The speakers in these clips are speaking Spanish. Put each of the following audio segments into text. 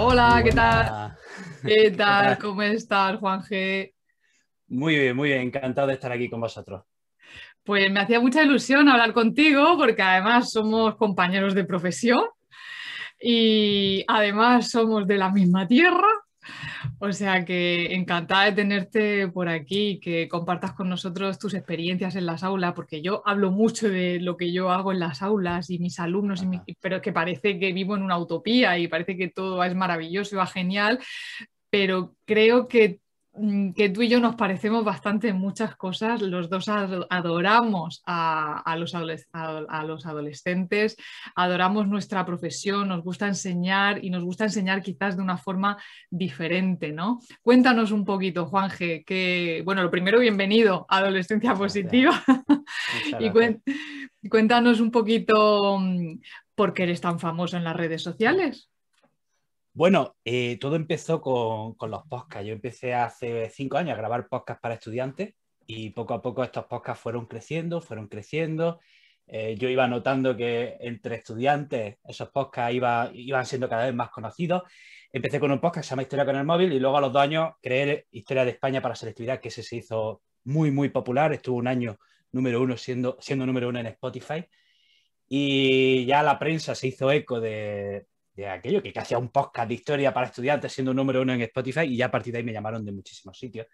Hola, ¿qué tal? ¿Qué tal? ¿Cómo estás, Juan G? Muy bien, muy bien, encantado de estar aquí con vosotros. Pues me hacía mucha ilusión hablar contigo porque además somos compañeros de profesión y además somos de la misma tierra O sea que encantada de tenerte por aquí, que compartas con nosotros tus experiencias en las aulas, porque yo hablo mucho de lo que yo hago en las aulas y mis alumnos, y pero que parece que vivo en una utopía y parece que todo es maravilloso, va genial, pero creo que Mm, que tú y yo nos parecemos bastante en muchas cosas. Los dos adoramos a, los adolescentes, adoramos nuestra profesión, nos gusta enseñar y nos gusta enseñar quizás de una forma diferente, ¿no? Cuéntanos un poquito, Juanje, que, bueno, lo primero, bienvenido a Adolescencia Positiva. y cuéntanos un poquito mm, por qué eres tan famoso en las redes sociales. Bueno, eh, todo empezó con, los podcasts. Yo empecé hace cinco años a grabar podcasts para estudiantes y poco a poco estos podcasts fueron creciendo, fueron creciendo. Eh, yo iba notando que entre estudiantes esos podcasts iba, iban siendo cada vez más conocidos. Empecé con un podcast que se llama Historia con el móvil y luego a los dos años creé Historia de España para selectividad, que se hizo muy, muy popular. Estuvo un año número uno siendo, siendo número uno en Spotify. Y ya la prensa se hizo eco de, aquello que hacía un podcast de historia para estudiantes siendo número uno en Spotify y ya a partir de ahí me llamaron de muchísimos sitios.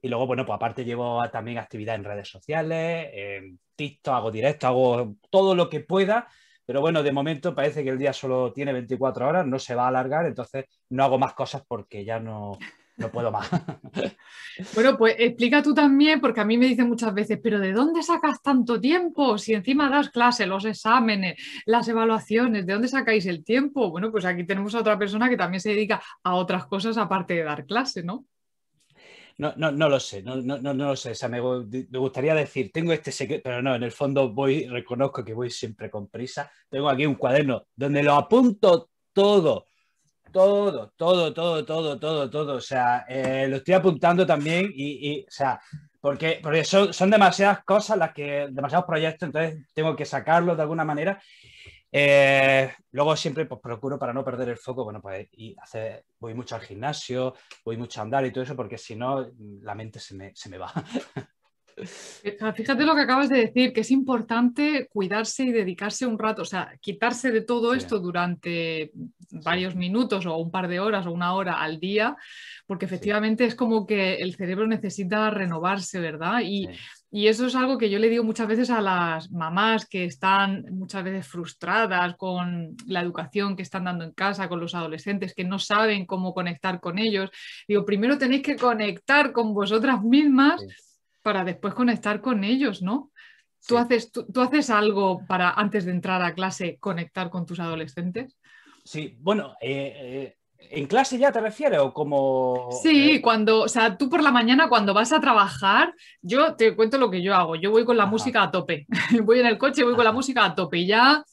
Y luego, bueno, pues aparte llevo también actividad en redes sociales, en TikTok, hago directo, hago todo lo que pueda, pero bueno, de momento parece que el día solo tiene 24 horas, no se va a alargar, entonces no hago más cosas porque ya no, no puedo más. Bueno, pues explica tú también, porque a mí me dicen muchas veces, pero ¿de dónde sacas tanto tiempo? Si encima das clases, los exámenes, las evaluaciones, ¿de dónde sacáis el tiempo? Bueno, pues aquí tenemos a otra persona que también se dedica a otras cosas aparte de dar clase, ¿no? No, no, no, lo sé, no, no, lo sé. me, me, gustaría decir, tengo este secreto, pero no, en el fondo voy, reconozco que voy siempre con prisa. Tengo aquí un cuaderno donde lo apunto todo. Todo, todo, todo, todo, todo, todo. O sea, eh, lo estoy apuntando también y, o sea, porque, porque son, son, demasiadas cosas las que, demasiados proyectos, entonces tengo que sacarlos de alguna manera. Eh, luego siempre pues, procuro para no perder el foco, bueno, pues y hacer, voy mucho al gimnasio, voy mucho a andar y todo eso, porque si no, la mente se me, se me va. Fíjate lo que acabas de decir, que es importante cuidarse y dedicarse un rato, o sea, quitarse de todo esto durante varios minutos o un par de horas o una hora al día, porque efectivamente es como que el cerebro necesita renovarse, ¿verdad? Y, y, eso es algo que yo le digo muchas veces a las mamás que están muchas veces frustradas con la educación que están dando en casa, con los adolescentes, que no saben cómo conectar con ellos. Digo, primero tenéis que conectar con vosotras mismas para después conectar con ellos, ¿no? ¿Tú, haces, tú, haces algo para antes de entrar a clase conectar con tus adolescentes? Sí, bueno, eh, eh, ¿en clase ya te refieres o como...? Sí, eh? cuando, o sea, tú por la mañana cuando vas a trabajar, yo te cuento lo que yo hago, yo voy con la música a tope, voy en el coche, voy con la música a tope y ya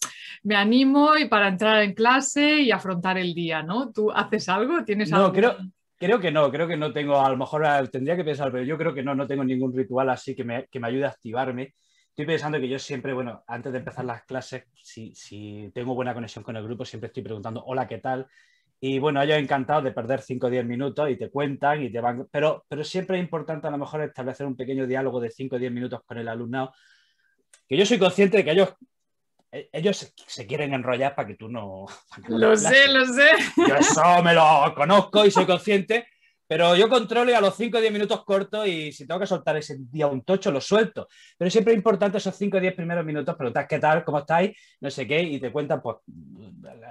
me animo y para entrar en clase y afrontar el día, ¿no? ¿Tú haces algo? ¿Tienes no, algo? Creo que no, creo que no tengo, a lo mejor ah, tendría que pensar, pero yo creo que no, no tengo ningún ritual así que me, ayude a activarme. Estoy pensando que yo siempre, bueno, antes de empezar las clases, si, tengo buena conexión con el grupo, siempre estoy preguntando, hola, ¿qué tal? Y bueno, ellos encantados de perder 5 o 10 minutos y te cuentan y te van, pero, pero siempre es importante a lo mejor establecer un pequeño diálogo de 5 o 10 minutos con el alumnado, que yo soy consciente de que ellos e-, ellos se quieren enrollar para que tú no... lo sé, lo sé. Yo eso me lo conozco y soy consciente, pero yo controlo y a los 5 o 10 minutos corto y si tengo que soltar ese día un tocho, lo suelto. Pero siempre es importante esos 5 o 10 primeros minutos, preguntas qué tal, cómo estáis, no sé qué, y te cuentan pues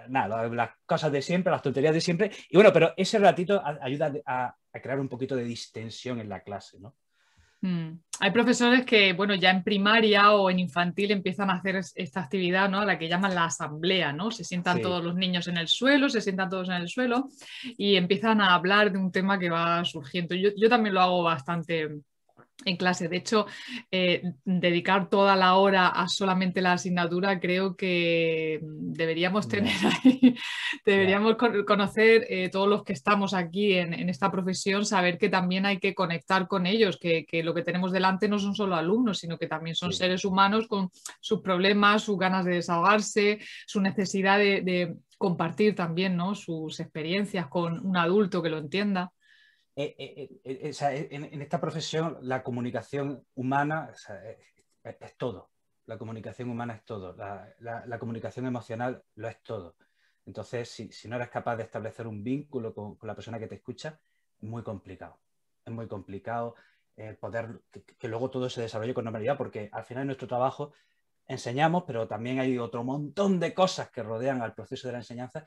nada, las cosas de siempre, las tonterías de siempre. Y bueno, pero ese ratito ayuda a, a crear un poquito de distensión en la clase, ¿no? Mm. Hay profesores que, bueno, ya en primaria o en infantil empiezan a hacer esta actividad, ¿no? La que llaman la asamblea, ¿no? Se sientan todos los niños en el suelo, se sientan todos en el suelo y empiezan a hablar de un tema que va surgiendo. Yo, yo también lo hago bastante en clase. De hecho, eh, dedicar toda la hora a solamente la asignatura creo que deberíamos tener ahí, deberíamos conocer eh, todos los que estamos aquí en, esta profesión, saber que también hay que conectar con ellos, que, lo que tenemos delante no son solo alumnos, sino que también son seres humanos con sus problemas, sus ganas de desahogarse, su necesidad de, compartir también sus experiencias con un adulto que lo entienda. Eh, eh, eh, en, esta profesión la comunicación humana es, todo. La comunicación humana es todo. La, comunicación emocional lo es todo. Entonces, si, no eres capaz de establecer un vínculo con, la persona que te escucha, es muy complicado. Es muy complicado poder que, luego todo se desarrolle con normalidad, porque al final nuestro trabajo enseñamos, pero también hay otro montón de cosas que rodean al proceso de la enseñanza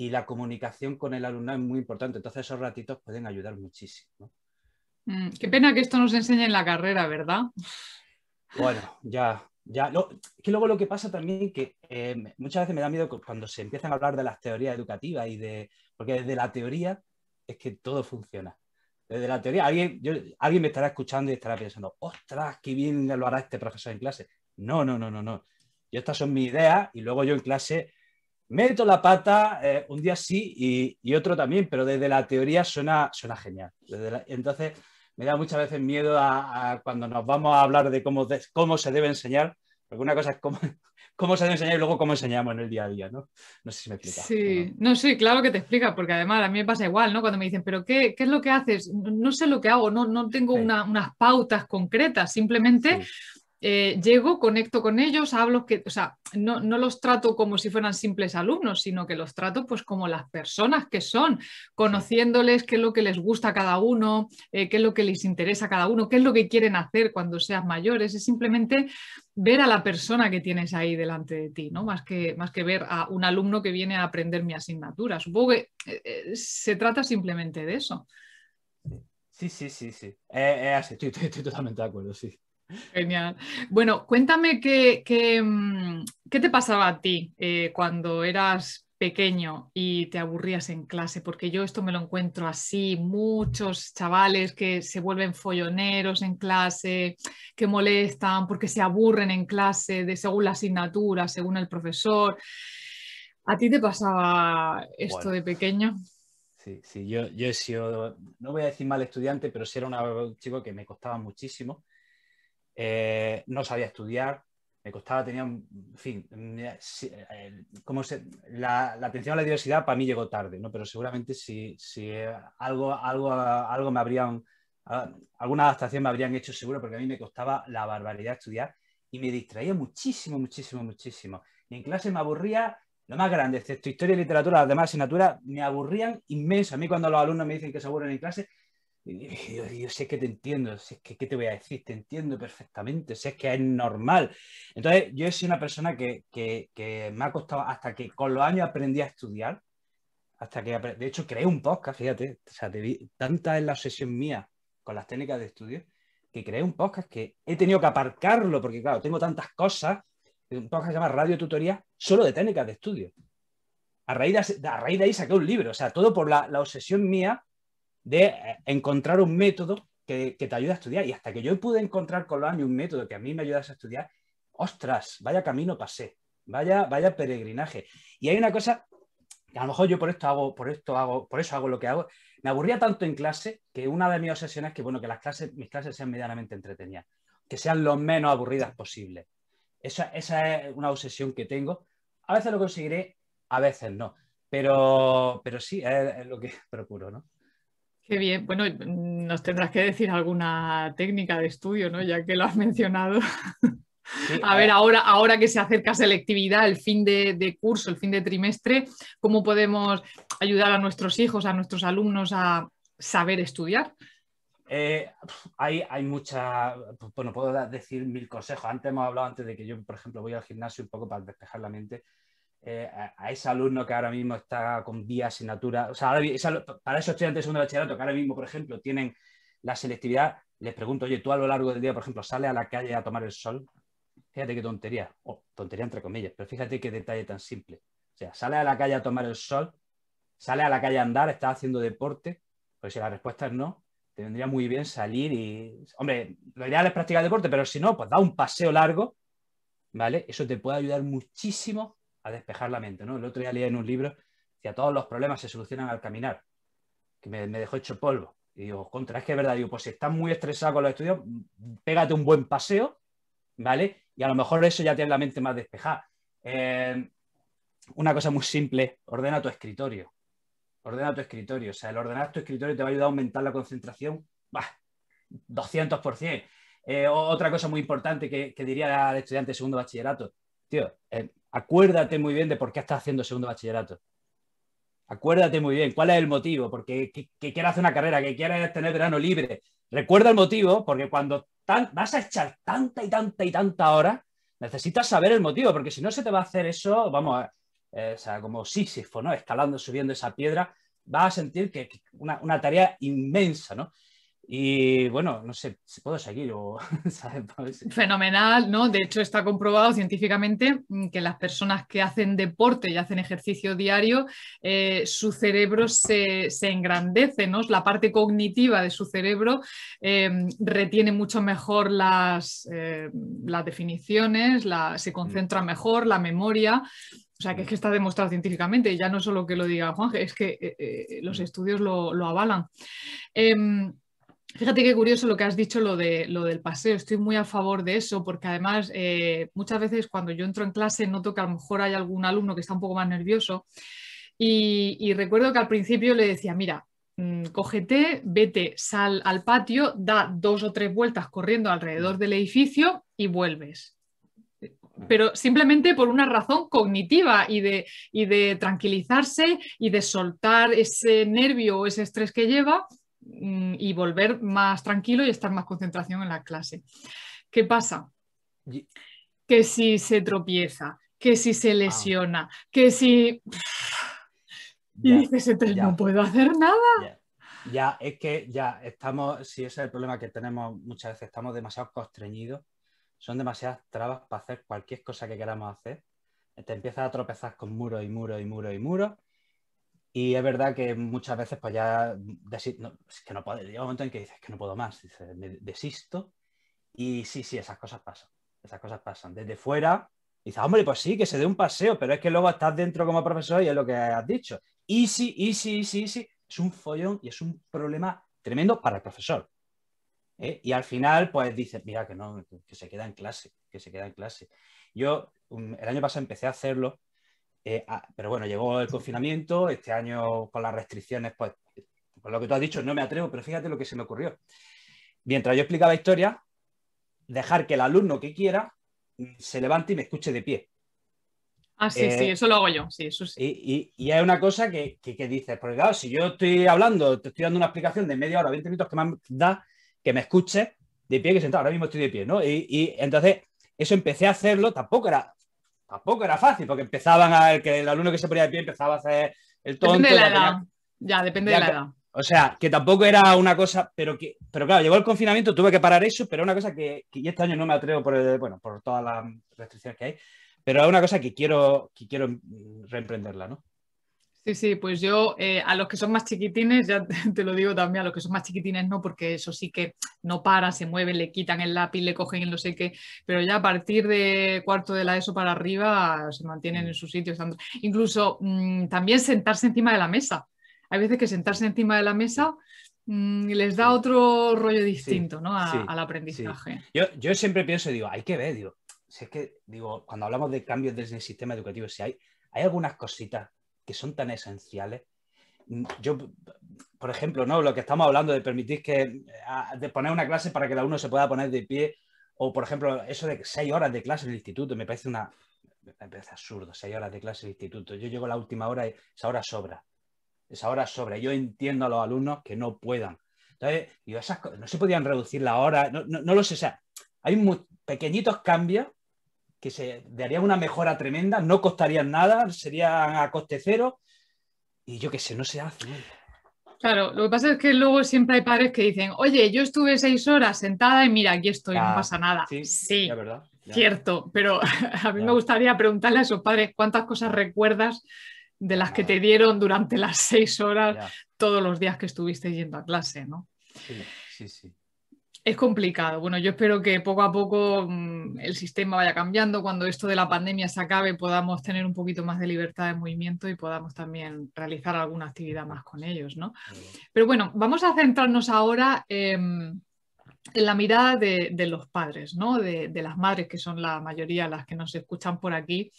y la comunicación con el alumno es muy importante. Entonces esos ratitos pueden ayudar muchísimo. Mm, qué pena que esto nos enseñe en la carrera, ¿verdad? Bueno, ya, ya. que luego lo que pasa también que eh, muchas veces me da miedo cuando se empiezan a hablar de las teorías educativas y de. Porque desde la teoría es que todo funciona. Desde la teoría, alguien, alguien me estará escuchando y estará pensando, ostras, qué bien lo hará este profesor en clase. No, no, no, no, no. Yo estas son mis ideas y luego yo en clase meto la pata eh, un día sí y, otro también, pero desde la teoría suena, suena genial. entonces, me da muchas veces miedo a, cuando nos vamos a hablar de cómo, cómo se debe enseñar, porque una cosa es cómo, cómo se debe enseñar y luego cómo enseñamos en el día a día, ¿no? No sé si me explica. Sí, no, sí, claro que te explica, porque además a mí me pasa igual, ¿no? Cuando me dicen, ¿pero qué, qué es lo que haces? No sé lo que hago, no, no tengo unas pautas concretas, simplemente eh, llego, conecto con ellos, hablo que, o sea, no, los trato como si fueran simples alumnos, sino que los trato pues como las personas que son, conociéndoles qué es lo que les gusta a cada uno, eh, qué es lo que les interesa a cada uno, qué es lo que quieren hacer cuando seas mayores, es simplemente ver a la persona que tienes ahí delante de ti, ¿no? Más que, más que ver a un alumno que viene a aprender mi asignatura. Supongo que eh, se trata simplemente de eso. Sí, sí, sí, sí. así, estoy totalmente de acuerdo, sí. Genial. Bueno, cuéntame qué, qué, mm, te pasaba a ti eh, cuando eras pequeño y te aburrías en clase, porque yo esto me lo encuentro así, muchos chavales que se vuelven folloneros en clase, que molestan porque se aburren en clase de según la asignatura, según el profesor. ¿A ti te pasaba esto de pequeño? Sí, sí, yo, yo he sido, no voy a decir mal estudiante, pero sí era un chico que me costaba muchísimo eh, no sabía estudiar, me costaba, tenía en fin, eh, como se, la, atención a la diversidad para mí llegó tarde, pero seguramente si, eh, algo, me habrían, alguna adaptación me habrían hecho seguro, porque a mí me costaba la barbaridad estudiar y me distraía muchísimo, muchísimo, muchísimo. en clase me aburría lo más grande, excepto historia y literatura, las demás asignaturas me aburrían inmenso. A mí cuando los alumnos me dicen que se aburren en clase, yo, yo, sé que te entiendo, que qué te voy a decir, te entiendo perfectamente, sé que es normal. Entonces, yo soy una persona que, que, que, me ha costado, hasta que con los años aprendí a estudiar, hasta que, de hecho, creé un podcast, fíjate, o sea, te vi, tanta es la obsesión mía con las técnicas de estudio, que creé un podcast que he tenido que aparcarlo, porque claro, tengo tantas cosas, un podcast que se llama Radio Tutoría, solo de técnicas de estudio. A raíz de, a raíz de ahí saqué un libro, o sea, todo por la, la obsesión mía de eh, encontrar un método que, te ayude a estudiar. Y hasta que yo pude encontrar con los años un método que a mí me ayudase a estudiar, ostras, vaya camino pasé, vaya, vaya peregrinaje. Y hay una cosa que a lo mejor yo por esto hago, por esto por eso hago lo que hago. Me aburría tanto en clase que una de mis obsesiones es que, bueno, que las clases, mis clases sean medianamente entretenidas, que sean lo menos aburridas posible. Esa, esa es una obsesión que tengo. A veces lo conseguiré, a veces no. Pero, sí, es lo que procuro, ¿no? Qué bien. Bueno, mm, nos tendrás que decir alguna técnica de estudio, ¿no? Ya que lo has mencionado. a ver, ahora, ahora que se acerca selectividad, el fin de, curso, el fin de trimestre, ¿cómo podemos ayudar a nuestros hijos, a nuestros alumnos a saber estudiar? Eh, hay, hay mucha, bueno, puedo decir mil consejos. Antes hemos hablado antes de que yo, por ejemplo, voy al gimnasio un poco para despejar la mente eh, a, ese alumno que ahora mismo está con vía asignatura, o sea, para esos estudiantes de segundo de bachillerato que ahora mismo, por ejemplo, tienen la selectividad, les pregunto, oye, tú a lo largo del día, por ejemplo, sales a la calle a tomar el sol, fíjate qué tontería, o tontería entre comillas, pero fíjate qué detalle tan simple. O sea, sales a la calle a tomar el sol, sales a la calle a andar, estás haciendo deporte, pues si la respuesta es no, te vendría muy bien salir y, hombre, lo ideal es practicar deporte, pero si no, pues da un paseo largo, ¿vale? Eso te puede ayudar muchísimo a despejar la mente. ¿no? El otro día leía en un libro que a todos los problemas se solucionan al caminar, que me, dejó hecho polvo. Y digo, contra, es que es verdad, digo, pues si estás muy estresado con los estudios, pégate un buen paseo, ¿vale? Y a lo mejor eso ya tiene la mente más despejada. Eh, una cosa muy simple, ordena tu escritorio. Ordena tu escritorio. O sea, el ordenar tu escritorio te va a ayudar a aumentar la concentración, bah, 200%. Eh, otra cosa muy importante que, diría al estudiante de segundo bachillerato, tío, eh, acuérdate muy bien de por qué estás haciendo segundo bachillerato. Acuérdate muy bien cuál es el motivo, porque que, quieras hacer una carrera, que quieras tener verano libre. Recuerda el motivo, porque cuando vas a echar tanta y tanta y tanta hora, necesitas saber el motivo, porque si no se te va a hacer eso, vamos, eh, o sea, como Sísifo, ¿no? Escalando, subiendo esa piedra, vas a sentir que, es una, una, tarea inmensa, ¿no? Y bueno, no sé si puedo seguir o... Fenomenal, ¿no? De hecho, está comprobado científicamente mm, que las personas que hacen deporte y hacen ejercicio diario, eh, su cerebro se, engrandece, ¿no? La parte cognitiva de su cerebro em, retiene mucho mejor las, eh, las definiciones, se concentra mm. mejor, la memoria. O sea, que es que mm. está demostrado científicamente, ya no solo que lo diga Juan, es que eh, los estudios lo, avalan. Em, Fíjate qué curioso lo que has dicho, lo, de, lo del paseo. Estoy muy a favor de eso, porque además eh, muchas veces cuando yo entro en clase noto que a lo mejor hay algún alumno que está un poco más nervioso. Y, recuerdo que al principio le decía, mira, mm, cógete, vete, sal al patio, da dos o tres vueltas corriendo alrededor del edificio y vuelves pero simplemente por una razón cognitiva y de, y de tranquilizarse y de soltar ese nervio o ese estrés que lleva Mm, y volver más tranquilo y estar más concentración en la clase. ¿Qué pasa? Que si se tropieza, que si se ah. lesiona, que si... Y dices, entonces este, no puedo hacer nada. Ya. es que ya estamos, si ese es el problema que tenemos muchas veces, estamos demasiado constreñidos, son demasiadas trabas para hacer cualquier cosa que queramos hacer. Te empiezas a tropezar con muros y muros y muros y muros y es verdad que muchas veces, pues ya, que no puedo, llega un momento en que dices que no puedo más, dices, me desisto. Y sí, sí, esas cosas pasan, esas cosas pasan. Desde fuera, dices, hombre, pues sí, que se dé un paseo, pero es que luego estás dentro como profesor y es lo que has dicho. Y sí, y sí, y sí, y sí, es un follón y es un problema tremendo para el profesor. ¿eh? Y al final, pues dices, mira, que no, que se queda en clase, que se queda en clase. Yo mm, el año pasado empecé a hacerlo eh, ah, pero bueno, llegó el confinamiento, este año con las restricciones, pues, por lo que tú has dicho, no me atrevo, pero fíjate lo que se me ocurrió. Mientras yo explicaba historia, dejar que el alumno que quiera mm, se levante y me escuche de pie. Ah, sí, sí, eh, eso lo hago yo, sí, eso sí. Y, hay una cosa que, dices, porque claro, si yo estoy hablando, te estoy dando una explicación de media hora, 20 minutos, que me da que me escuche de pie que sentado, ahora mismo estoy de pie, ¿no? Y, y entonces eso empecé a hacerlo, tampoco era tampoco era fácil, porque empezaban a ver que el alumno que se ponía de pie empezaba a hacer el tonto. Depende de la edad. Ya, depende de la edad. O sea, que tampoco era una cosa, pero que, pero claro, llegó el confinamiento, tuve que parar eso, pero una cosa que, que este año no me atrevo por, bueno, por todas las restricciones que hay, pero es una cosa que quiero, que quiero mm, reemprenderla, ¿no? Sí, sí, pues yo eh, a los que son más chiquitines, ya te, lo digo también, a los que son más chiquitines no, porque eso sí que no para, se mueve, le quitan el lápiz, le cogen el no sé qué, pero ya a partir de cuarto de la ESO para arriba se mantienen en su sitio. Incluso mm, también sentarse encima de la mesa. Hay veces que sentarse encima de la mesa mm, les da otro rollo distinto ¿no? al aprendizaje. Yo, siempre pienso, digo, hay que ver, digo, si es que, digo, cuando hablamos de cambios desde el sistema educativo, si hay, hay algunas cositas que son tan esenciales. Mm, yo, por ejemplo, ¿no? lo que estamos hablando de permitir que, de poner una clase para que el alumno se pueda poner de pie, o por ejemplo, eso de seis horas de clase en el instituto, me parece una, me parece absurdo, seis horas de clase en el instituto. Yo llego a la última hora y esa hora sobra. Esa hora sobra. Yo entiendo a los alumnos que no puedan. no se podían reducir la hora, no, lo sé. O sea, hay muy pequeñitos cambios que se daría una mejora tremenda, no costarían nada, serían a coste cero y yo qué sé, no se hace. Claro, lo que pasa es que luego siempre hay padres que dicen, oye, yo estuve seis horas sentada y mira, aquí estoy, no pasa nada. Sí, sí verdad, cierto, pero a mí me gustaría preguntarle a esos padres cuántas cosas recuerdas de las que te ah. dieron durante las seis horas todos los días que estuviste yendo a clase, ¿no? Sí, sí, sí. Es complicado. Bueno, yo espero que poco a poco mm, el sistema vaya cambiando. Cuando esto de la pandemia se acabe, podamos tener un poquito más de libertad de movimiento y podamos también realizar alguna actividad más con ellos, Pero bueno, vamos a centrarnos ahora em, en la mirada de, los padres, de, las madres, que son la mayoría las que nos escuchan por aquí,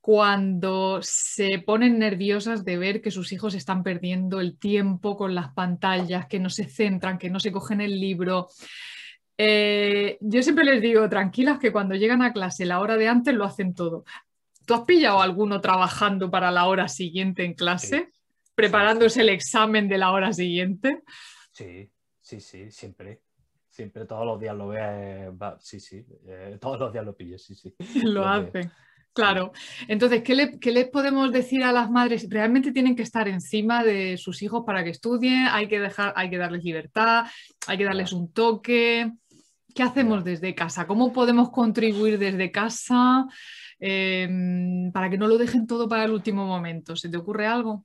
cuando se ponen nerviosas de ver que sus hijos están perdiendo el tiempo con las pantallas, que no se centran, que no se cogen el libro, eh, yo siempre les digo, tranquilas, que cuando llegan a clase la hora de antes lo hacen todo. ¿Tú has pillado a alguno trabajando para la hora siguiente en clase? ¿Preparándose el examen de la hora siguiente? Sí, sí, sí, siempre. Siempre todos los días lo veo sí, sí, eh, todos los días lo pillo, sí, sí. Lo, hacen. Claro. Entonces, ¿qué, ¿qué, les podemos decir a las madres? Realmente tienen que estar encima de sus hijos para que estudien, hay que, dejar, hay que darles libertad, hay que darles un toque. ¿Qué hacemos desde casa? ¿Cómo podemos contribuir desde casa em, para que no lo dejen todo para el último momento? ¿Se te ocurre algo?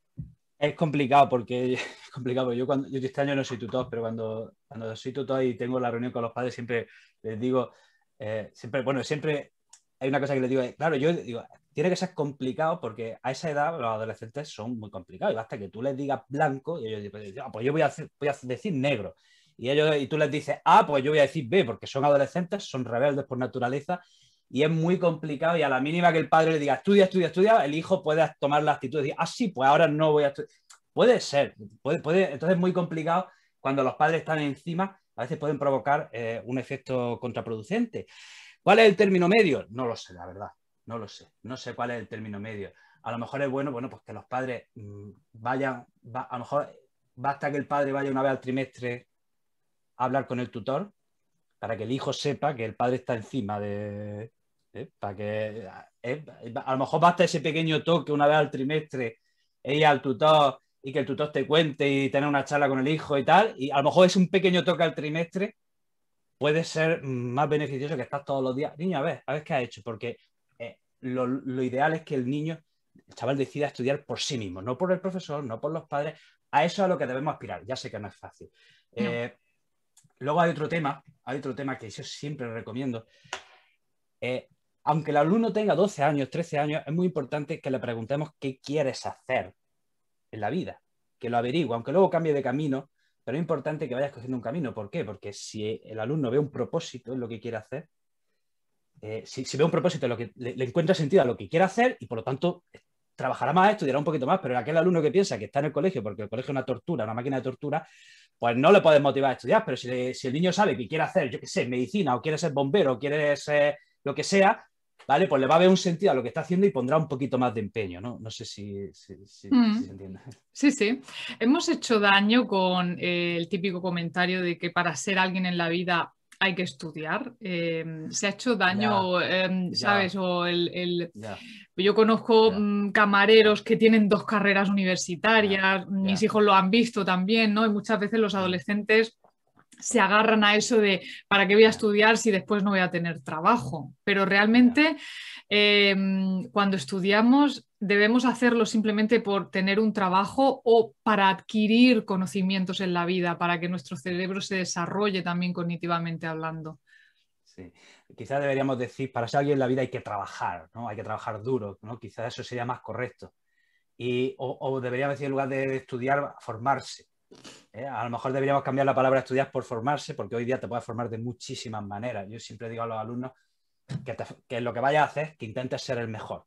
Es complicado porque es complicado. Yo, cuando, yo este año no soy tutor, pero cuando, cuando soy tutor y tengo la reunión con los padres, siempre les digo, eh, siempre, bueno, siempre hay una cosa que les digo, eh, claro, yo digo, tiene que ser complicado porque a esa edad los adolescentes son muy complicados y basta que tú les digas blanco y ellos dicen, ah, pues yo voy a, hacer, voy a decir negro. Y, ellos, y tú les dices, ah, pues yo voy a decir B, porque son adolescentes, son rebeldes por naturaleza, y es muy complicado. Y a la mínima que el padre le diga, estudia, estudia, estudia, el hijo puede tomar la actitud de decir, ah, sí, pues ahora no voy a estudiar. Puede ser, puede, puede, entonces es muy complicado cuando los padres están encima, a veces pueden provocar eh, un efecto contraproducente. ¿Cuál es el término medio? No lo sé, la verdad, no lo sé, no sé cuál es el término medio. A lo mejor es bueno, bueno, pues que los padres mm, vayan, a lo mejor basta que el padre vaya una vez al trimestre hablar con el tutor para que el hijo sepa que el padre está encima de... ¿eh? Para que, ¿eh? a lo mejor basta ese pequeño toque una vez al trimestre, ir al tutor y que el tutor te cuente y tener una charla con el hijo y tal, y a lo mejor es un pequeño toque al trimestre, puede ser más beneficioso que estás todos los días. Niño, a ver, a ver qué ha hecho, porque eh, lo, ideal es que el niño, el chaval, decida estudiar por sí mismo, no por el profesor, no por los padres. A eso es a lo que debemos aspirar. Ya sé que no es fácil. Luego hay otro tema, hay otro tema que yo siempre recomiendo. Eh, aunque el alumno tenga 12 años, 13 años, es muy importante que le preguntemos qué quieres hacer en la vida, que lo averigüe, aunque luego cambie de camino, pero es importante que vayas escogiendo un camino. ¿Por qué? Porque si el alumno ve un propósito en lo que quiere hacer, eh, si, ve un propósito, lo que, le, le, encuentra sentido a lo que quiere hacer y por lo tanto trabajará más, estudiará un poquito más, pero aquel alumno que piensa que está en el colegio porque el colegio es una tortura, una máquina de tortura, pues no le puedes motivar a estudiar, pero si, el niño sabe que quiere hacer, yo qué sé, medicina o quiere ser bombero o quiere ser lo que sea, ¿vale? Pues le va a ver un sentido a lo que está haciendo y pondrá un poquito más de empeño, ¿no? No sé si, mm. se entiende. Sí, sí. Hemos hecho daño con eh, el típico comentario de que para ser alguien en la vida hay que estudiar. Eh, se ha hecho daño, em, ¿sabes? O el, Yo conozco mm, camareros que tienen dos carreras universitarias, mis hijos lo han visto también, ¿no? Y muchas veces los mm. adolescentes se agarran a eso de para qué voy a estudiar si después no voy a tener trabajo. Pero realmente em, cuando estudiamos debemos hacerlo simplemente por tener un trabajo o para adquirir conocimientos en la vida, para que nuestro cerebro se desarrolle también cognitivamente hablando. Sí. Quizás deberíamos decir, para ser alguien en la vida hay que trabajar, Hay que trabajar duro, ¿no? Quizás eso sería más correcto. Y, o, deberíamos decir, en lugar de, estudiar, formarse. ¿eh? A lo mejor deberíamos cambiar la palabra estudiar por formarse, porque hoy día te puedes formar de muchísimas maneras. Yo siempre digo a los alumnos que, lo que vayas a hacer, es que intentes ser el mejor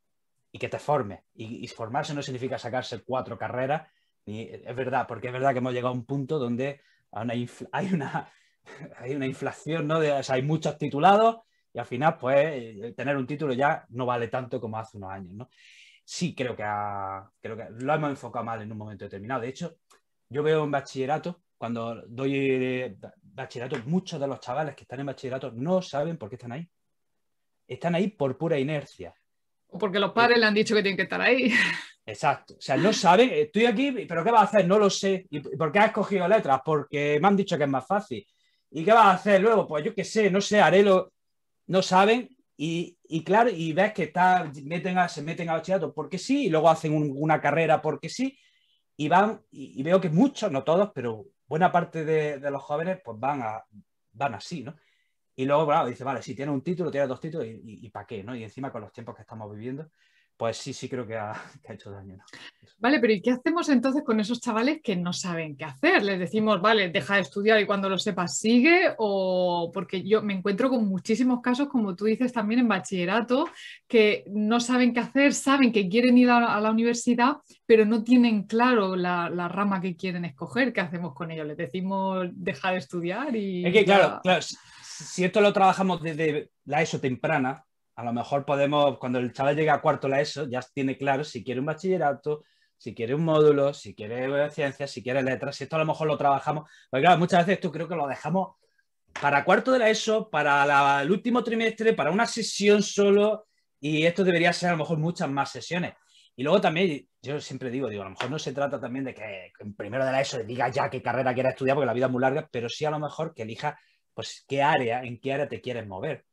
y que te forme. Y, formarse no significa sacarse cuatro carreras, es verdad, porque es verdad que hemos llegado a un punto donde hay una, hay una, inflación, ¿no? hay muchos titulados y al final, pues, eh, tener un título ya no vale tanto como hace unos años, ¿no? Sí, creo que, creo que lo hemos enfocado mal en un momento determinado. De hecho, yo veo en bachillerato, cuando doy eh, bachillerato, muchos de los chavales que están en bachillerato no saben por qué están ahí. Están ahí por pura inercia porque los padres le han dicho que tienen que estar ahí. Exacto. O sea, no saben, estoy aquí, pero ¿qué va a hacer? No lo sé. ¿Y por qué has escogido letras? Porque me han dicho que es más fácil. ¿Y qué va a hacer luego? Pues yo qué sé, no sé, haré lo... No saben y, claro, y ves que está, meten se meten a bachillerato porque sí, y luego hacen una carrera porque sí, y van, y, veo que muchos, no todos, pero buena parte de, de los jóvenes, pues van, a, van así, ¿no? Y luego, claro, dice, vale, si tiene un título, tiene dos títulos, ¿y, para qué? ¿no? Y encima con los tiempos que estamos viviendo, pues sí, sí creo que ha, hecho daño. Vale, pero ¿y qué hacemos entonces con esos chavales que no saben qué hacer? ¿Les decimos, vale, deja de estudiar y cuando lo sepas sigue? O porque yo me encuentro con muchísimos casos, como tú dices también en bachillerato, que no saben qué hacer, saben que quieren ir a, la universidad, pero no tienen claro la, la, rama que quieren escoger. ¿Qué hacemos con ellos? ¿Les decimos, deja de estudiar? Y es que, claro, claro si esto lo trabajamos desde la ESO temprana, a lo mejor podemos, cuando el chaval llega a cuarto la ESO, ya tiene claro si quiere un bachillerato, si quiere un módulo, si quiere ciencias, si quiere letras, si esto a lo mejor lo trabajamos. Porque claro, muchas veces tú creo que lo dejamos para cuarto de la ESO, para el último trimestre, para una sesión solo, y esto debería ser a lo mejor muchas más sesiones. Y luego también, yo siempre digo, digo, a lo mejor no se trata también de que en primero de la ESO diga ya qué carrera quiere estudiar, porque la vida es muy larga, pero sí a lo mejor que elija pues qué área, en qué área te quieres mover.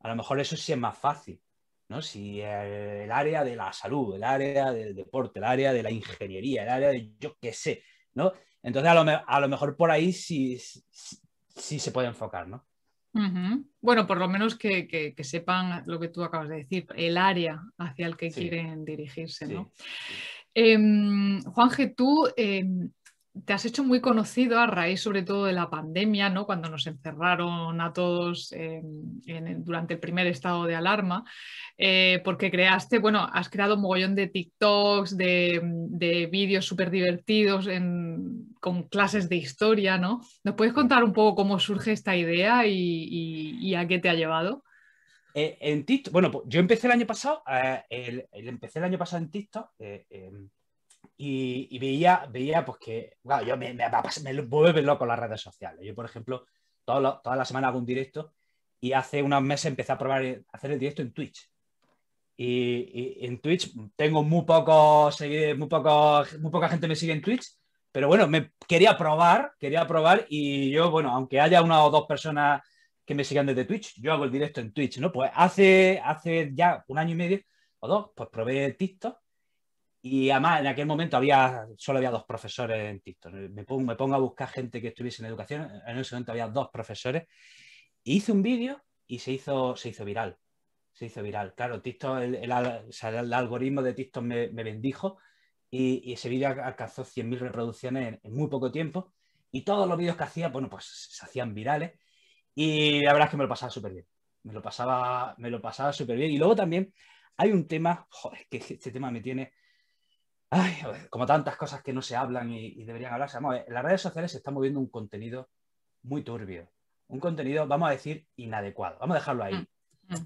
A lo mejor eso sí es más fácil, ¿no? Si el, área de la salud, el área del deporte, el área de la ingeniería, el área de yo qué sé, ¿no? Entonces a lo, mejor por ahí sí, sí, se puede enfocar, ¿no? Bueno, por lo menos que, sepan lo que tú acabas de decir, el área hacia el que quieren dirigirse, ¿no? Eh, Juanje, tú em, te has hecho muy conocido a raíz sobre todo de la pandemia, ¿no? cuando nos encerraron a todos durante el primer estado de alarma, eh, porque creaste, bueno, has creado un mogollón de TikToks, de, vídeos súper divertidos con clases de historia, ¿no? ¿Nos puedes contar un poco cómo surge esta idea y, a qué te ha llevado? Eh, en TikTok, bueno, pues yo empecé el año pasado, eh, el, empecé el año pasado en TikTok. Em, y, veía, veía pues que, yo me, me, me, vuelve loco las redes sociales. Yo, por ejemplo, toda la semana hago un directo y hace unos meses empecé a probar eh, hacer el directo en Twitch. Y, en Twitch tengo muy pocos muy, muy poca gente me sigue en Twitch, pero bueno, me quería probar, quería probar y yo, bueno, aunque haya una o dos personas que me sigan desde Twitch, yo hago el directo en Twitch, ¿no? Pues hace, hace ya un año y medio o dos, pues probé TikTok y además en aquel momento había, solo había dos profesores en TikTok. Me pongo, a buscar gente que estuviese en educación. En ese momento había dos profesores. E hice un vídeo y se hizo, se hizo viral. Se hizo viral. Claro, TikTok, el, el, algoritmo de TikTok me, bendijo y, ese vídeo alcanzó 100.000 reproducciones en, muy poco tiempo. Y todos los vídeos que hacía, bueno, pues se hacían virales. Y la verdad es que me lo pasaba súper bien. Me lo pasaba, me lo pasaba súper bien. Y luego también hay un tema, joder, que este tema me tiene ay, como tantas cosas que no se hablan y, deberían hablarse. Vamos en las redes sociales se está moviendo un contenido muy turbio, un contenido, vamos a decir, inadecuado. Vamos a dejarlo ahí.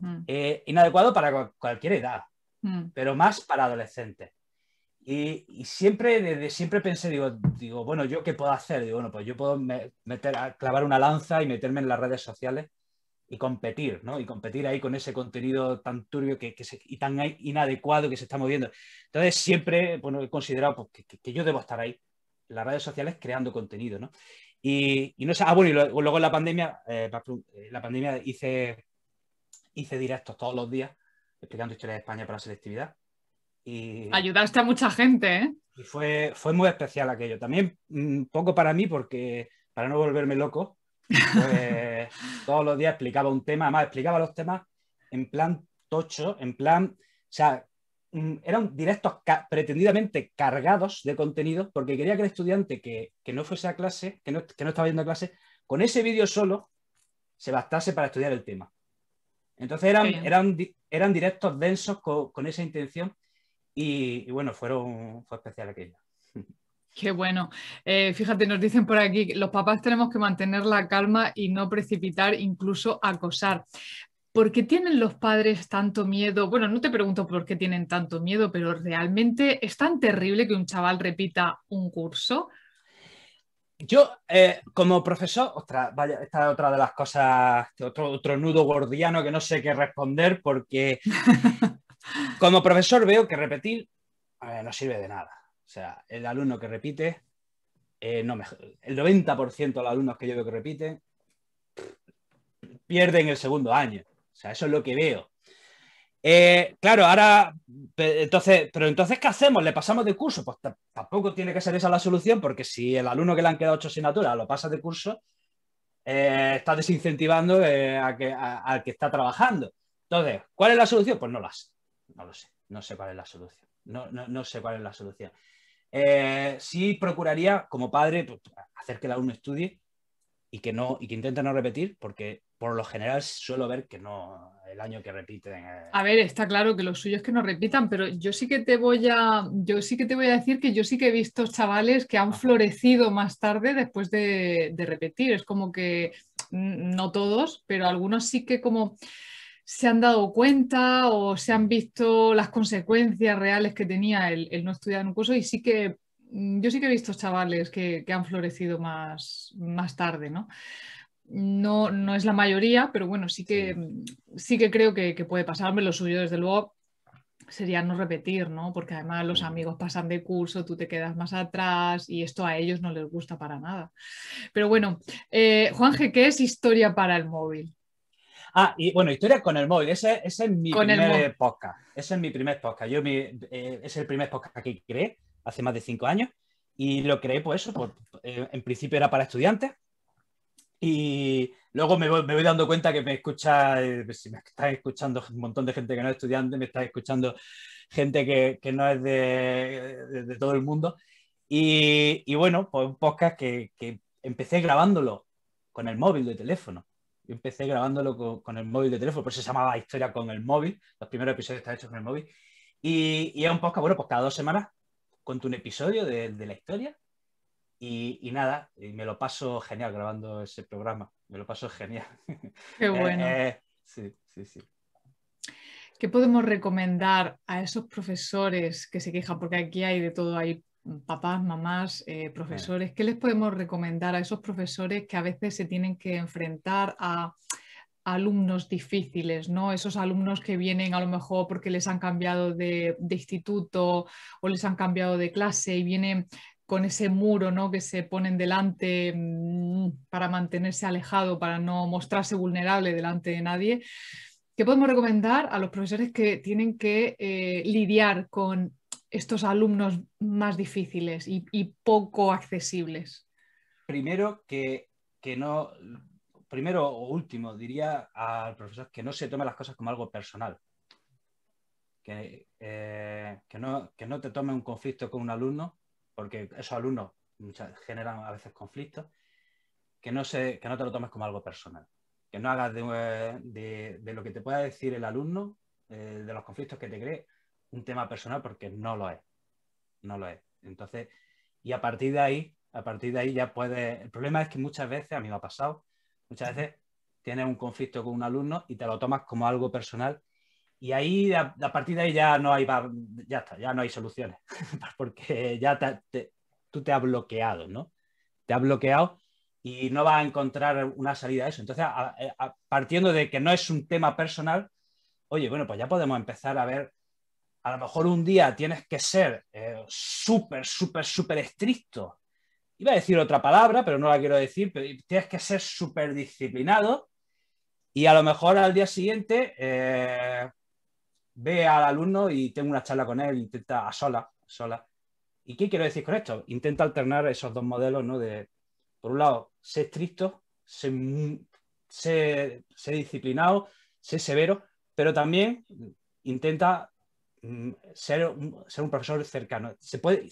Mm, eh, inadecuado para cualquier edad, mm. pero más para adolescentes. Y, siempre, desde siempre pensé, digo, digo, bueno, ¿yo qué puedo hacer? Digo, bueno, pues yo puedo meter, clavar una lanza y meterme en las redes sociales y competir, ¿no? Y competir ahí con ese contenido tan turbio que, se, y tan inadecuado que se está moviendo. Entonces, siempre bueno, he considerado pues, que, yo debo estar ahí, las redes sociales, creando contenido, ¿no? Y, no sé, ah, bueno, y luego en la pandemia, eh, eh, la pandemia hice, hice directos todos los días explicando historia de España para la selectividad. Y, Ayudaste a mucha gente, ¿eh? Y fue, fue muy especial aquello. También un mm, poco para mí, porque para no volverme loco, pues, todos los días explicaba un tema, además explicaba los temas en plan tocho, en plan, o sea, mm, eran directos pretendidamente cargados de contenido porque quería que el estudiante que, no fuese a clase, que no, que no, estaba viendo clase, con ese vídeo solo se bastase para estudiar el tema. Entonces eran, eran, eran directos densos con, esa intención y, bueno, fueron, fue especial aquello. Qué bueno. Eh, fíjate, nos dicen por aquí, que los papás tenemos que mantener la calma y no precipitar, incluso acosar. ¿Por qué tienen los padres tanto miedo? Bueno, no te pregunto por qué tienen tanto miedo, pero realmente es tan terrible que un chaval repita un curso. Yo, eh, como profesor, ostras, vaya, esta es otra de las cosas, otro, otro nudo gordiano que no sé qué responder, porque como profesor veo que repetir eh, no sirve de nada. O sea, el alumno que repite, eh, no el 90% de los alumnos que yo veo que repiten, pierden el segundo año. O sea, eso es lo que veo. Eh, claro, ahora, entonces, pero entonces, ¿qué hacemos? ¿Le pasamos de curso? Pues tampoco tiene que ser esa la solución, porque si el alumno que le han quedado ocho asignaturas lo pasa de curso, eh, está desincentivando al que está trabajando. Entonces, ¿cuál es la solución? Pues no las, no lo sé, no sé cuál es la solución. no sé cuál es la solución. Eh, sí procuraría, como padre, pues, hacer que el alumno estudie y que, no, y que intente no repetir, porque por lo general suelo ver que no el año que repiten. Eh. A ver, está claro que lo suyo es que no repitan, pero yo sí que te voy a, yo sí que te voy a decir que yo sí que he visto chavales que han florecido más tarde después de, de repetir. Es como que no todos, pero algunos sí que como se han dado cuenta o se han visto las consecuencias reales que tenía el, no estudiar un curso y sí que mm, yo sí que he visto chavales que, han florecido más, más tarde, ¿no? ¿no? No, es la mayoría, pero bueno, sí que, sí mm, que creo que, puede pasarme. Lo suyo, desde luego, sería no repetir, ¿no? Porque además los amigos pasan de curso, tú te quedas más atrás y esto a ellos no les gusta para nada. Pero bueno, eh, Juanje, ¿qué es historia para el móvil? Ah, y bueno, historias con el móvil. Ese, es mi primer podcast. Ese es mi primer podcast. Yo eh, es el primer podcast que creé hace más de cinco años. Y lo creé, por pues eso, por, eh, en principio era para estudiantes. Y luego me voy, dando cuenta que me escucha, eh, si me está escuchando un montón de gente que no es estudiante, me está escuchando gente que, no es de, todo el mundo. Y, bueno, pues un podcast que, que empecé grabándolo con el móvil de teléfono. Yo empecé grabándolo con, el móvil de teléfono, por eso se llamaba Historia con el móvil. Los primeros episodios están hechos con el móvil. Y, y es un podcast, bueno, pues cada dos semanas cuento un episodio de, la historia. Y, nada, y me lo paso genial grabando ese programa. Me lo paso genial. Qué eh, bueno. Eh, sí, sí, sí. ¿Qué podemos recomendar a esos profesores que se quejan? Porque aquí hay de todo, hay papás, mamás, eh, profesores, ¿qué les podemos recomendar a esos profesores que a veces se tienen que enfrentar a alumnos difíciles, ¿no? Esos alumnos que vienen a lo mejor porque les han cambiado de, instituto o les han cambiado de clase y vienen con ese muro ¿no? que se ponen delante mm, para mantenerse alejado, para no mostrarse vulnerable delante de nadie. ¿Qué podemos recomendar a los profesores que tienen que eh, lidiar con estos alumnos más difíciles y, poco accesibles? Primero que, no, primero o último, diría al profesor que no se tome las cosas como algo personal. Que, eh, no, que no te tome un conflicto con un alumno, porque esos alumnos generan a veces conflictos, que no, se, que no te lo tomes como algo personal. Que no hagas de, eh, lo que te pueda decir el alumno, eh, de los conflictos que te cree, un tema personal porque no lo es. No lo es. Entonces, y a partir de ahí, a partir de ahí ya puede, El problema es que muchas veces, a mí me ha pasado, muchas veces tienes un conflicto con un alumno y te lo tomas como algo personal. Y ahí, a, partir de ahí ya no hay, ya está, ya no hay soluciones, porque ya tú te has bloqueado, ¿no? Te has bloqueado y no vas a encontrar una salida a eso. Entonces, partiendo de que no es un tema personal, oye, bueno, pues ya podemos empezar a ver a lo mejor un día tienes que ser eh, súper, súper, súper estricto. Iba a decir otra palabra, pero no la quiero decir, pero tienes que ser súper disciplinado y a lo mejor al día siguiente eh, ve al alumno y tengo una charla con él, intenta a sola, sola. ¿Y qué quiero decir con esto? Intenta alternar esos dos modelos, ¿no? De, por un lado, sé estricto, sé disciplinado, sé severo, pero también intenta Mm, ser un, profesor cercano. Se puede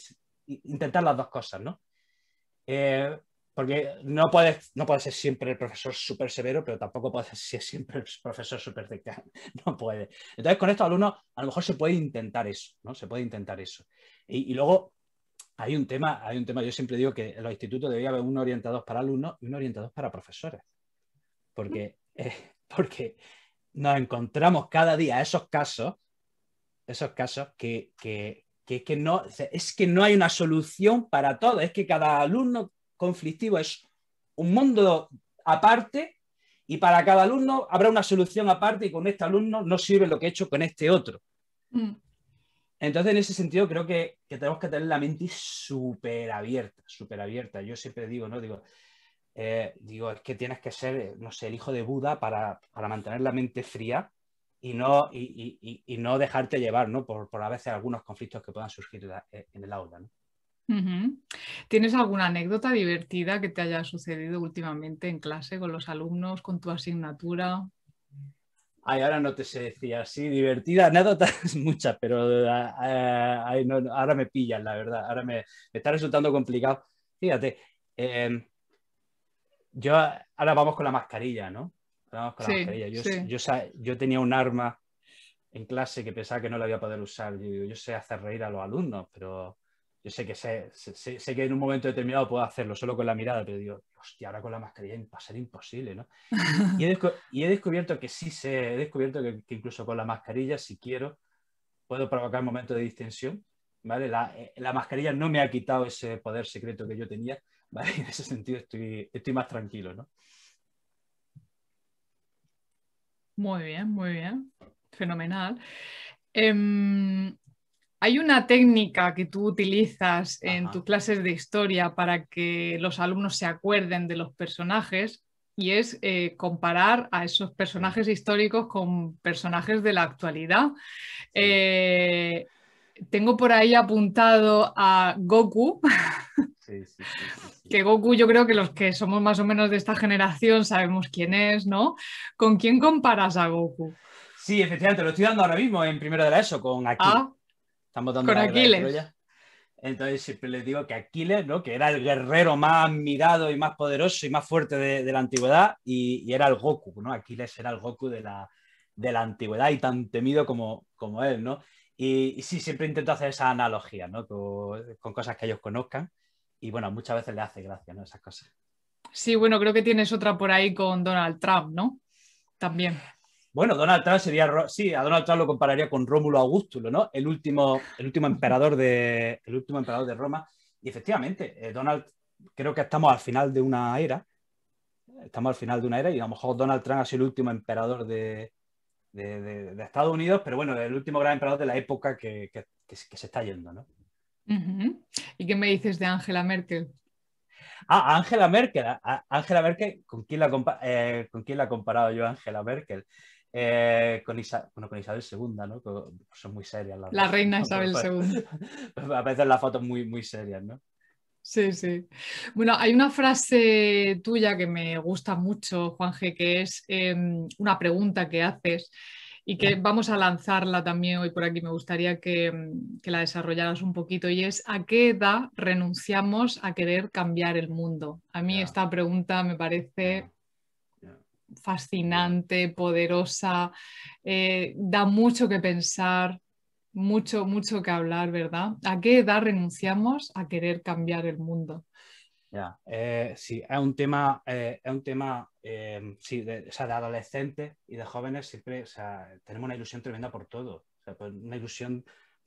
intentar las dos cosas, ¿no? Eh, porque no puedes, no puedes ser siempre el profesor súper severo, pero tampoco puedes ser siempre el profesor súper cercano. No puede. Entonces, con estos alumnos, a lo mejor se puede intentar eso, ¿no? Se puede intentar eso. Y, luego hay un tema, hay un tema, yo siempre digo que en los institutos debería haber un orientador para alumnos y un orientador para profesores. Porque, eh, porque nos encontramos cada día esos casos esos casos que, no, es que no hay una solución para todo, es que cada alumno conflictivo es un mundo aparte y para cada alumno habrá una solución aparte y con este alumno no sirve lo que he hecho con este otro. Mm. Entonces, en ese sentido, creo que, tenemos que tener la mente súper abierta, súper abierta. Yo siempre digo, ¿no? Digo, eh, digo, es que tienes que ser, eh, no sé, el hijo de Buda para, para mantener la mente fría y no, y, no dejarte llevar ¿no? Por, a veces algunos conflictos que puedan surgir en eh, el aula. ¿no? ¿Tienes alguna anécdota divertida que te haya sucedido últimamente en clase con los alumnos, con tu asignatura? Ay, ahora no te sé decir así, divertida, anécdotas muchas, pero eh, ahora me pillan, la verdad, ahora me, está resultando complicado. Fíjate, em, yo ahora vamos con la mascarilla, ¿no? con mascarilla. Yo, tenía un arma en clase que pensaba que no la iba a poder usar. Yo, sé hacer reír a los alumnos, pero yo sé que sé, que en un momento determinado puedo hacerlo solo con la mirada, pero digo, hostia, ahora con la mascarilla va a ser imposible, ¿no? Y he, descubierto que sí sé, he descubierto que, incluso con la mascarilla, si quiero, puedo provocar momentos de distensión, ¿vale? La, eh, mascarilla no me ha quitado ese poder secreto que yo tenía, ¿vale? En ese sentido estoy, estoy más tranquilo, ¿no? Muy bien, muy bien. Fenomenal. Em, hay una técnica que tú utilizas en tus clases de historia para que los alumnos se acuerden de los personajes y es eh, comparar a esos personajes históricos con personajes de la actualidad. Eh, tengo por ahí apuntado a Goku. que Goku, yo creo que los que somos más o menos de esta generación sabemos quién es, ¿no? ¿Con quién comparas a Goku? Sí, efectivamente, lo estoy dando ahora mismo en primero de la ESO, con ah, Aquiles. Estamos dando con Aquiles. Entonces siempre les digo que Aquiles, ¿no? que era el guerrero más admirado y más poderoso y más fuerte de, la antigüedad, y, era el Goku, ¿no? Aquiles era el Goku de la, de la antigüedad y tan temido como, como él, ¿no? Y, sí, siempre intento hacer esa analogía, ¿no? con cosas que ellos conozcan y bueno, muchas veces le hace gracia, ¿no? Esas cosas. Sí, bueno, creo que tienes otra por ahí con Donald Trump, ¿no? También. Bueno, Donald Trump sería, sí, a Donald Trump lo compararía con Rómulo Augustulo, ¿no? El último, el último, emperador, de, el último emperador de Roma. Y efectivamente, eh, Donald, creo que estamos al final de una era, estamos al final de una era y a lo mejor Donald Trump ha sido el último emperador de, Estados Unidos, pero bueno, el último gran emperador de la época que se está yendo, ¿no? ¿Y qué me dices de Angela Merkel? Ah, Angela Merkel. Merkel, ¿con quién la, eh, ¿con quién la he comparado yo, Angela Merkel? Eh, con, bueno, con Isabel II, ¿no? son muy serias las La reina Isabel II. A veces las fotos muy, muy serias, ¿no? Sí, sí. Bueno, hay una frase tuya que me gusta mucho, Juanje, que es em, una pregunta que haces y que vamos a lanzarla también hoy por aquí. Me gustaría mm, que, la desarrollaras un poquito y es ¿a qué edad renunciamos a querer cambiar el mundo? A mí esta pregunta me parece fascinante, poderosa, eh, da mucho que pensar, mucho, mucho que hablar, ¿verdad? ¿A qué edad renunciamos a querer cambiar el mundo? Eh, sí, es un tema, eh, es un tema eh, sí, de, de, adolescentes y de jóvenes siempre o sea, tenemos una ilusión tremenda por todo, pues, una ilusión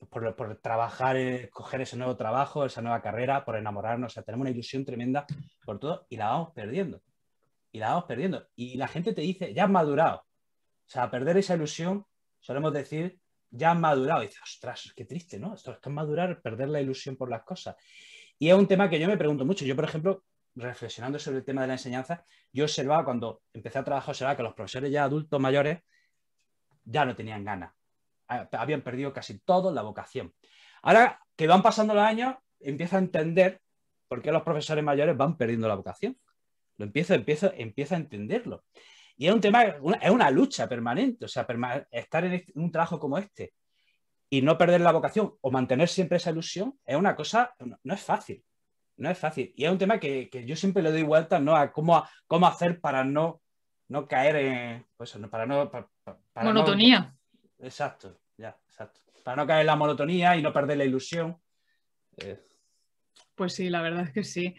por, trabajar, coger ese nuevo trabajo, esa nueva carrera, por enamorarnos, o sea, tenemos una ilusión tremenda por todo y la vamos perdiendo, y la vamos perdiendo. Y la gente te dice, ya has madurado, o sea, perder esa ilusión solemos decir, ya has madurado, y dices, ostras, qué triste, ¿no? Esto es que es madurar, perder la ilusión por las cosas. Y es un tema que yo me pregunto mucho. Yo, por ejemplo, reflexionando sobre el tema de la enseñanza, yo observaba cuando empecé a trabajar, observaba que los profesores ya adultos mayores ya no tenían ganas. Ah, habían perdido casi todo la vocación. Ahora que van pasando los años, empiezo a entender por qué los profesores mayores van perdiendo la vocación. Lo empiezo, empiezo, empieza a entenderlo. Y es un tema, es una lucha permanente, o sea, estar en un trabajo como este, y no perder la vocación o mantener siempre esa ilusión es una cosa, no, es fácil, no es fácil. Y es un tema que, yo siempre le doy vuelta ¿no? a cómo, cómo hacer para no, caer en, pues para no... monotonía. exacto, ya, exacto. Para no caer en la monotonía y no perder la ilusión. Eh, pues sí, la verdad es que sí.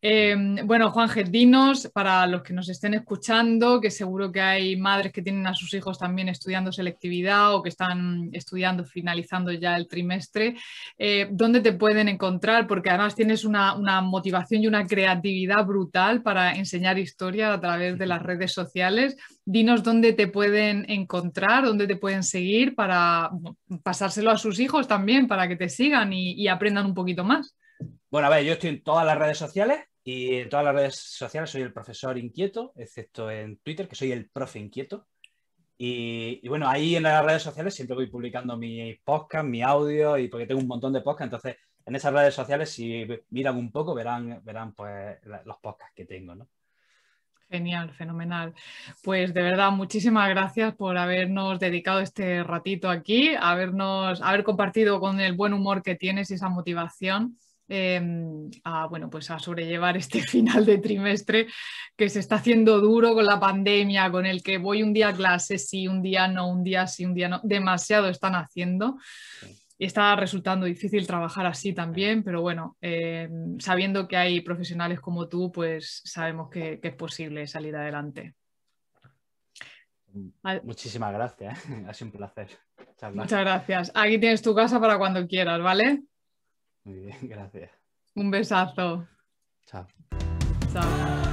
Eh, bueno, Juan dinos, para los que nos estén escuchando, que seguro que hay madres que tienen a sus hijos también estudiando selectividad o que están estudiando, finalizando ya el trimestre, eh, ¿dónde te pueden encontrar? Porque además tienes una, motivación y una creatividad brutal para enseñar historia a través de las redes sociales. Dinos dónde te pueden encontrar, dónde te pueden seguir para pasárselo a sus hijos también, para que te sigan y aprendan un poquito más. Bueno, a ver, yo estoy en todas las redes sociales y en todas las redes sociales soy el profesor inquieto, excepto en Twitter, que soy el profe inquieto. Y, bueno, ahí en las redes sociales siempre voy publicando mis podcasts, mi audio, y porque tengo un montón de podcasts, entonces en esas redes sociales, si miran un poco, verán, verán pues, los podcasts que tengo, ¿no? Genial, fenomenal. Pues de verdad, muchísimas gracias por habernos dedicado este ratito aquí, habernos, haber compartido con el buen humor que tienes y esa motivación. Em, a, bueno, pues a sobrellevar este final de trimestre que se está haciendo duro con la pandemia, con el que voy un día a clase, sí, un día no, un día sí, un día no. Demasiado están haciendo. Y está resultando difícil trabajar así también, pero bueno, em, sabiendo que hay profesionales como tú, pues sabemos que, es posible salir adelante. Mm, muchísimas gracias, ¿eh? ha sido un placer. Muchas gracias. Aquí tienes tu casa para cuando quieras, ¿vale? Muy bien, gracias. Un besazo. Chao. Chao.